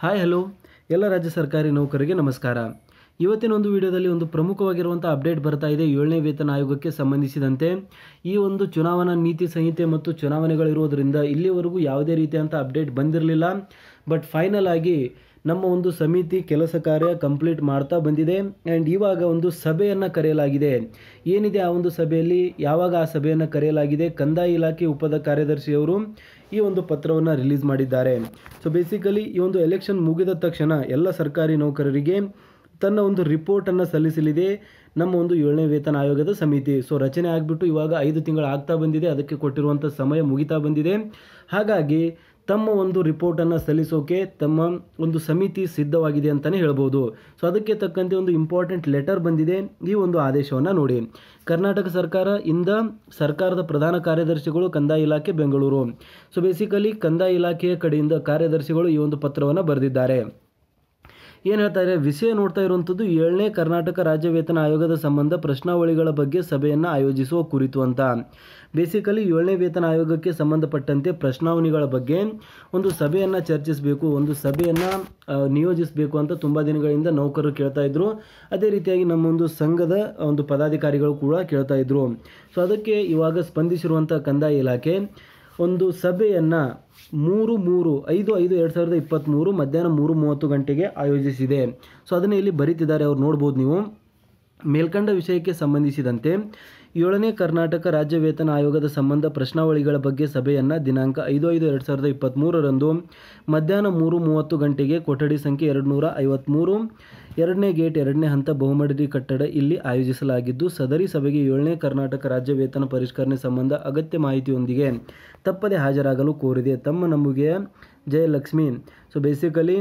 hi hello ಎಲ್ಲ ರಾಜ್ಯ ಸರ್ಕಾರಿ ನೌಕರರಿಗೆ ನಮಸ್ಕಾರ ಇವತ್ತಿನ ಒಂದು ವಿಡಿಯೋದಲ್ಲಿ ಒಂದು ಪ್ರಮುಖವಾಗಿರುವಂಥ ಅಪ್ಡೇಟ್ ಬರ್ತಾ ಇದೆ ಏಳನೇ ವೇತನ ಆಯೋಗಕ್ಕೆ ಸಂಬಂಧಿಸಿದಂತೆ ಈ ಒಂದು ಚುನಾವಣಾ ನೀತಿ ಸಂಹಿತೆ ಮತ್ತು ಚುನಾವಣೆಗಳಿರುವುದರಿಂದ ಇಲ್ಲಿವರೆಗೂ ಯಾವುದೇ ರೀತಿಯಂಥ ಅಪ್ಡೇಟ್ ಬಂದಿರಲಿಲ್ಲ ಬಟ್ ಫೈನಲ್ ಆಗಿ ನಮ್ಮ ಒಂದು ಸಮಿತಿ ಕೆಲಸ ಕಾರ್ಯ ಕಂಪ್ಲೀಟ್ ಮಾಡ್ತಾ ಬಂದಿದೆ ಆ್ಯಂಡ್ ಇವಾಗ ಒಂದು ಸಭೆಯನ್ನು ಕರೆಯಲಾಗಿದೆ ಏನಿದೆ ಆ ಒಂದು ಸಭೆಯಲ್ಲಿ ಯಾವಾಗ ಆ ಸಭೆಯನ್ನು ಕರೆಯಲಾಗಿದೆ ಕಂದಾಯ ಇಲಾಖೆ ಉಪದ ಕಾರ್ಯದರ್ಶಿಯವರು ಈ ಒಂದು ಪತ್ರವನ್ನು ರಿಲೀಸ್ ಮಾಡಿದ್ದಾರೆ ಸೊ ಬೇಸಿಕಲಿ ಈ ಒಂದು ಎಲೆಕ್ಷನ್ ಮುಗಿದ ತಕ್ಷಣ ಎಲ್ಲ ಸರ್ಕಾರಿ ನೌಕರರಿಗೆ ತನ್ನ ಒಂದು ರಿಪೋರ್ಟನ್ನು ಸಲ್ಲಿಸಲಿದೆ ನಮ್ಮ ಒಂದು ಏಳನೇ ವೇತನ ಆಯೋಗದ ಸಮಿತಿ ಸೊ ರಚನೆ ಆಗಿಬಿಟ್ಟು ಇವಾಗ ಐದು ತಿಂಗಳು ಆಗ್ತಾ ಬಂದಿದೆ ಅದಕ್ಕೆ ಕೊಟ್ಟಿರುವಂಥ ಸಮಯ ಮುಗಿತಾ ಬಂದಿದೆ ಹಾಗಾಗಿ ತಮ್ಮ ಒಂದು ರಿಪೋರ್ಟನ್ನು ಸಲ್ಲಿಸೋಕೆ ತಮ್ಮ ಒಂದು ಸಮಿತಿ ಸಿದ್ಧವಾಗಿದೆ ಅಂತಲೇ ಹೇಳ್ಬೋದು ಸೊ ಅದಕ್ಕೆ ತಕ್ಕಂತೆ ಒಂದು ಇಂಪಾರ್ಟೆಂಟ್ ಲೆಟರ್ ಬಂದಿದೆ ಈ ಒಂದು ಆದೇಶವನ್ನು ನೋಡಿ ಕರ್ನಾಟಕ ಸರ್ಕಾರ ಇಂದ ಸರ್ಕಾರದ ಪ್ರಧಾನ ಕಾರ್ಯದರ್ಶಿಗಳು ಕಂದಾಯ ಇಲಾಖೆ ಬೆಂಗಳೂರು ಸೊ ಬೇಸಿಕಲಿ ಕಂದಾಯ ಇಲಾಖೆಯ ಕಡೆಯಿಂದ ಕಾರ್ಯದರ್ಶಿಗಳು ಈ ಒಂದು ಪತ್ರವನ್ನು ಬರೆದಿದ್ದಾರೆ ಏನು ಹೇಳ್ತಾ ಇದ್ದಾರೆ ವಿಷಯ ನೋಡ್ತಾ ಇರುವಂಥದ್ದು ಏಳನೇ ಕರ್ನಾಟಕ ರಾಜ್ಯ ವೇತನ ಆಯೋಗದ ಸಂಬಂಧ ಪ್ರಶ್ನಾವಳಿಗಳ ಬಗ್ಗೆ ಸಭೆಯನ್ನು ಆಯೋಜಿಸುವ ಕುರಿತು ಅಂತ ಬೇಸಿಕಲಿ ಏಳನೇ ವೇತನ ಆಯೋಗಕ್ಕೆ ಸಂಬಂಧಪಟ್ಟಂತೆ ಪ್ರಶ್ನಾವಳಿಗಳ ಬಗ್ಗೆ ಒಂದು ಸಭೆಯನ್ನು ಚರ್ಚಿಸಬೇಕು ಒಂದು ಸಭೆಯನ್ನು ನಿಯೋಜಿಸಬೇಕು ಅಂತ ತುಂಬ ದಿನಗಳಿಂದ ನೌಕರರು ಕೇಳ್ತಾ ಇದ್ರು ಅದೇ ರೀತಿಯಾಗಿ ನಮ್ಮೊಂದು ಸಂಘದ ಒಂದು ಪದಾಧಿಕಾರಿಗಳು ಕೂಡ ಕೇಳ್ತಾ ಇದ್ರು ಸೊ ಅದಕ್ಕೆ ಇವಾಗ ಸ್ಪಂದಿಸಿರುವಂಥ ಕಂದಾಯ ಇಲಾಖೆ ಒಂದು ಸಭೆಯನ್ನು ಮೂರು ಮೂರು ಐದು ಐದು ಎರಡು ಸಾವಿರದ ಇಪ್ಪತ್ತ್ಮೂರು ಮಧ್ಯಾಹ್ನ ಮೂರು ಮೂವತ್ತು ಗಂಟೆಗೆ ಆಯೋಜಿಸಿದೆ ಸೊ ಅದನ್ನು ಇಲ್ಲಿ ಬರೀತಿದ್ದಾರೆ ಅವ್ರು ನೋಡ್ಬೋದು ನೀವು ಮೇಲ್ಕಂಡ ವಿಷಯಕ್ಕೆ ಸಂಬಂಧಿಸಿದಂತೆ ಏಳನೇ ಕರ್ನಾಟಕ ರಾಜ್ಯ ವೇತನ ಆಯೋಗದ ಸಂಬಂಧ ಪ್ರಶ್ನಾವಳಿಗಳ ಬಗ್ಗೆ ಸಭೆಯನ್ನು ದಿನಾಂಕ ಐದು ಐದು ಎರಡು ಸಾವಿರದ ಇಪ್ಪತ್ತ್ಮೂರರಂದು ಮಧ್ಯಾಹ್ನ ಮೂರು ಮೂವತ್ತು ಗಂಟೆಗೆ ಕೊಠಡಿ ಸಂಖ್ಯೆ ಎರಡು ನೂರ ಐವತ್ತ್ಮೂರು ಎರಡನೇ ಗೇಟ್ ಎರಡನೇ ಹಂತ ಬಹುಮಡದಿ ಕಟ್ಟಡ ಇಲ್ಲಿ ಆಯೋಜಿಸಲಾಗಿದ್ದು ಸದರಿ ಸಭೆಗೆ ಏಳನೇ ಕರ್ನಾಟಕ ರಾಜ್ಯ ವೇತನ ಪರಿಷ್ಕರಣೆ ಸಂಬಂಧ ಅಗತ್ಯ ಮಾಹಿತಿಯೊಂದಿಗೆ ತಪ್ಪದೆ ಹಾಜರಾಗಲು ಕೋರಿದೆ ತಮ್ಮ ನಂಬುಗೆಯ ಜಯಲಕ್ಷ್ಮಿ ಸೊ ಬೇಸಿಕಲಿ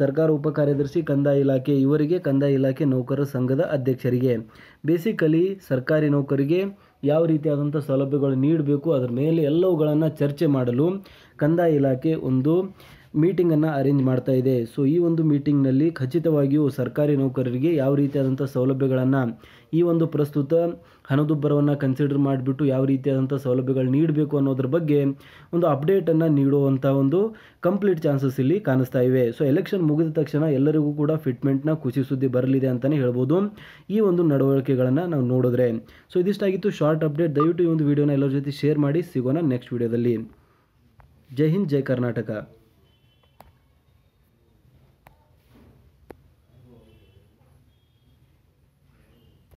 ಸರ್ಕಾರ ಉಪ ಕಾರ್ಯದರ್ಶಿ ಕಂದಾಯ ಇಲಾಖೆ ಇವರಿಗೆ ಕಂದಾಯ ಇಲಾಖೆ ನೌಕರರ ಸಂಘದ ಅಧ್ಯಕ್ಷರಿಗೆ ಬೇಸಿಕಲಿ ಸರ್ಕಾರಿ ನೌಕರಿಗೆ ಯಾವ ರೀತಿಯಾದಂಥ ಸೌಲಭ್ಯಗಳು ನೀಡಬೇಕು ಅದರ ಮೇಲೆ ಎಲ್ಲವುಗಳನ್ನು ಚರ್ಚೆ ಮಾಡಲು ಕಂದಾಯ ಇಲಾಖೆ ಒಂದು ಮೀಟಿಂಗನ್ನು ಅರೇಂಜ್ ಮಾಡ್ತಾ ಇದೆ ಸೊ ಈ ಒಂದು ಮೀಟಿಂಗ್ನಲ್ಲಿ ಖಚಿತವಾಗಿಯೂ ಸರ್ಕಾರಿ ನೌಕರರಿಗೆ ಯಾವ ರೀತಿಯಾದಂಥ ಸೌಲಭ್ಯಗಳನ್ನು ಈ ಒಂದು ಪ್ರಸ್ತುತ ಹಣದುಬ್ಬರವನ್ನು ಕನ್ಸಿಡರ್ ಮಾಡಿಬಿಟ್ಟು ಯಾವ ರೀತಿಯಾದಂಥ ಸೌಲಭ್ಯಗಳು ನೀಡಬೇಕು ಅನ್ನೋದ್ರ ಬಗ್ಗೆ ಒಂದು ಅಪ್ಡೇಟನ್ನು ನೀಡುವಂಥ ಒಂದು ಕಂಪ್ಲೀಟ್ ಚಾನ್ಸಸ್ ಇಲ್ಲಿ ಕಾಣಿಸ್ತಾ ಇವೆ ಸೊ ಎಲೆಕ್ಷನ್ ಮುಗಿದ ತಕ್ಷಣ ಎಲ್ಲರಿಗೂ ಕೂಡ ಫಿಟ್ಮೆಂಟ್ನ ಖುಷಿ ಸುದ್ದಿ ಬರಲಿದೆ ಅಂತಲೇ ಹೇಳ್ಬೋದು ಈ ಒಂದು ನಡವಳಿಕೆಗಳನ್ನು ನಾವು ನೋಡಿದ್ರೆ ಸೊ ಇದಿಷ್ಟಾಗಿತ್ತು ಶಾರ್ಟ್ ಅಪ್ಡೇಟ್ ದಯವಿಟ್ಟು ಈ ಒಂದು ವಿಡಿಯೋನ ಎಲ್ಲರ ಜೊತೆ ಶೇರ್ ಮಾಡಿ ಸಿಗೋಣ ನೆಕ್ಸ್ಟ್ ವೀಡಿಯೋದಲ್ಲಿ ಜೈ ಹಿಂದ್ ಜೈ ಕರ್ನಾಟಕ